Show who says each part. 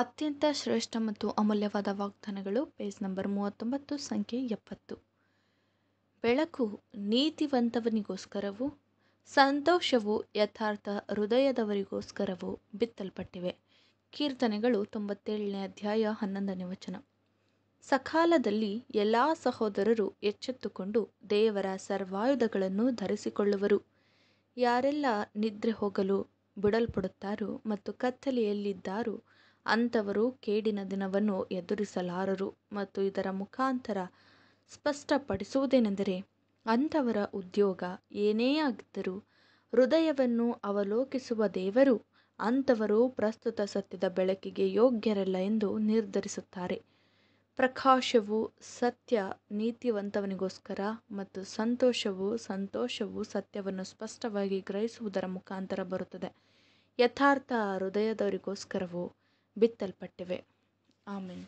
Speaker 1: ಅತ್ಯಂತ ಶ್ರೇಷ್ಠ ಮತ್ತು ಅಮೂಲ್ಯವಾದ ವಾಗ್ದಾನಗಳು ಪೇಜ್ ನಂಬರ್ ಮೂವತ್ತೊಂಬತ್ತು ಸಂಖ್ಯೆ ಎಪ್ಪತ್ತು ಬೆಳಕು ನೀತಿವಂತವನಿಗೋಸ್ಕರವು ಸಂತೋಷವು ಯಥಾರ್ಥ ಹೃದಯದವರಿಗೋಸ್ಕರವೂ ಬಿತ್ತಲ್ಪಟ್ಟಿವೆ ಕೀರ್ತನೆಗಳು ತೊಂಬತ್ತೇಳನೇ ಅಧ್ಯಾಯ ಹನ್ನೊಂದನೇ ವಚನ ಸಕಾಲದಲ್ಲಿ ಎಲ್ಲ ಸಹೋದರರು ಎಚ್ಚೆತ್ತುಕೊಂಡು ದೇವರ ಸರ್ವಾಯುಧಗಳನ್ನು ಧರಿಸಿಕೊಳ್ಳುವರು ಯಾರೆಲ್ಲ ನಿದ್ರೆ ಹೋಗಲು ಬಿಡಲ್ಪಡುತ್ತಾರೋ ಮತ್ತು ಕತ್ತಲೆಯಲ್ಲಿದ್ದಾರೋ ಅಂಥವರು ಕೇಡಿನ ದಿನವನ್ನು ಎದುರಿಸಲಾರರು ಮತ್ತು ಇದರ ಮುಖಾಂತರ ಸ್ಪಷ್ಟಪಡಿಸುವುದೇನೆಂದರೆ ಅಂಥವರ ಉದ್ಯೋಗ ಏನೇ ಆಗಿದ್ದರೂ ಹೃದಯವನ್ನು ಅವಲೋಕಿಸುವ ದೇವರು ಅಂಥವರು ಪ್ರಸ್ತುತ ಸತ್ಯದ ಬೆಳಕಿಗೆ ಯೋಗ್ಯರಲ್ಲ ಎಂದು ನಿರ್ಧರಿಸುತ್ತಾರೆ ಪ್ರಕಾಶವು ಸತ್ಯ ನೀತಿವಂತವನಿಗೋಸ್ಕರ ಮತ್ತು ಸಂತೋಷವು ಸಂತೋಷವು ಸತ್ಯವನ್ನು ಸ್ಪಷ್ಟವಾಗಿ ಗ್ರಹಿಸುವುದರ ಮುಖಾಂತರ ಬರುತ್ತದೆ ಯಥಾರ್ಥ ಹೃದಯದವರಿಗೋಸ್ಕರವು ಬಿತ್ತಲ್ಪಟ್ಟಿವೆ ಆಮೇಲೆ